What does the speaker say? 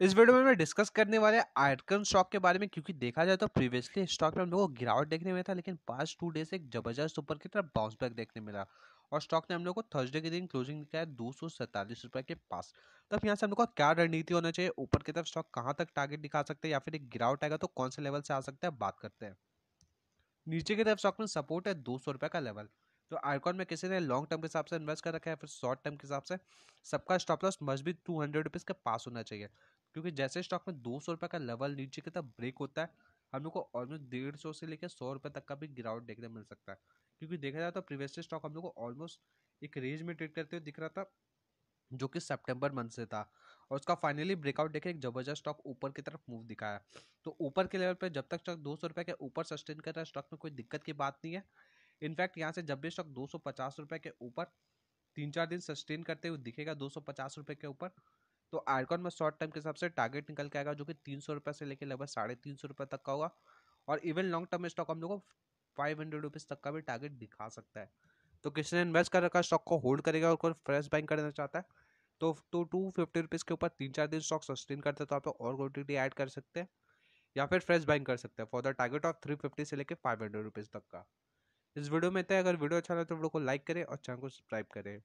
इस वीडियो में मैं डिस्कस करने वाले आइटकन स्टॉक के बारे में क्योंकि देखा जाए तो प्रीवियसली स्टॉक में हम लोगों को गिरावट देखने में था लेकिन पास्ट टू डेज एक जबरदस्त ऊपर की तरफ बाउंस बैक देखने मिला और स्टॉक ने हम लोग को थर्सडे के दिन क्लोजिंग दिखाया दो सौ सैंतालीस रुपये के पास तब तो यहाँ से हम लोग को क्या रणनीति होना चाहिए ऊपर की तरफ स्टॉक कहाँ तक टारगेट दिखा सकते हैं या फिर एक गिरावट आएगा तो कौन से लेवल से आ सकता है बात करते हैं नीचे की तरफ स्टॉक में सपोर्ट है दो सौ रुपये का लेवल तो आइकॉन में किसी ने लॉन्ग टर्म के हिसाब से इन्वेस्ट कर रखा है फिर शॉर्ट टर्म के हिसाब से सबका स्टॉप लॉस मस्ट भी टू हंड्रेड रुपीज़ के पास होना चाहिए क्योंकि जैसे स्टॉक में दो सौ रुपये का लेवल नीचे की तरफ ब्रेक होता है हम लोग को ऑलमोस्ट डेढ़ सौ से लेकर सौ रुपये तक का भी गिरावट देखने मिल सकता है क्योंकि देखा जाए तो प्रीवियस स्टॉक हम लोग को ऑलमोस्ट एक रेंज में ट्रेड करते हुए दिख रहा था जो कि सेप्टेम्बर मंथ से था और उसका फाइनली ब्रेकआउट देखे एक जबरदस्त स्टॉक ऊपर की तरफ मूव दिखाया तो ऊपर के लेवल पर जब तक स्टॉक दो सौ रुपये के ऊपर सस्टेन कर रहा है स्टॉक में कोई दिक्कत की बात नहीं है इनफैक्ट यहाँ से जब भी स्टॉक दो सौ पचास रुपये के ऊपर तीन चार दिन सस्टेन करते हुए दिखेगा दो सौ पचास रुपये के ऊपर तो आयकॉन में शॉर्ट टर्म के हिसाब से टारगेट निकल के आएगा जो कि तीन सौ रुपये से लेकर लगभग साढ़े तीन सौ रुपये तक का होगा और इवन लॉन्ग टर्म स्टॉक हम लोग को फाइव हंड्रेड रुपीज़ तक का भी टारगेट दिखा सकता है तो किसने इन्वेस्ट कर रखा स्टॉक को होल्ड करेगा और कोई फ्रेश बाइंग करना चाहता है तो तो टू फिफ्टी रुपीज़ के ऊपर तीन चार दिन स्टॉक सस्टेन करते तो आप और क्वान्टिटी ऐड कर सकते हैं या फिर फ्रेश बाइंग कर सकते हैं for the target of three fifty से लेकर फाइव हंड्रेड रुपीज़ तक का इस वीडियो में तो अगर वीडियो अच्छा लगे तो वीडियो को लाइक करें और चैनल को सब्सक्राइब करें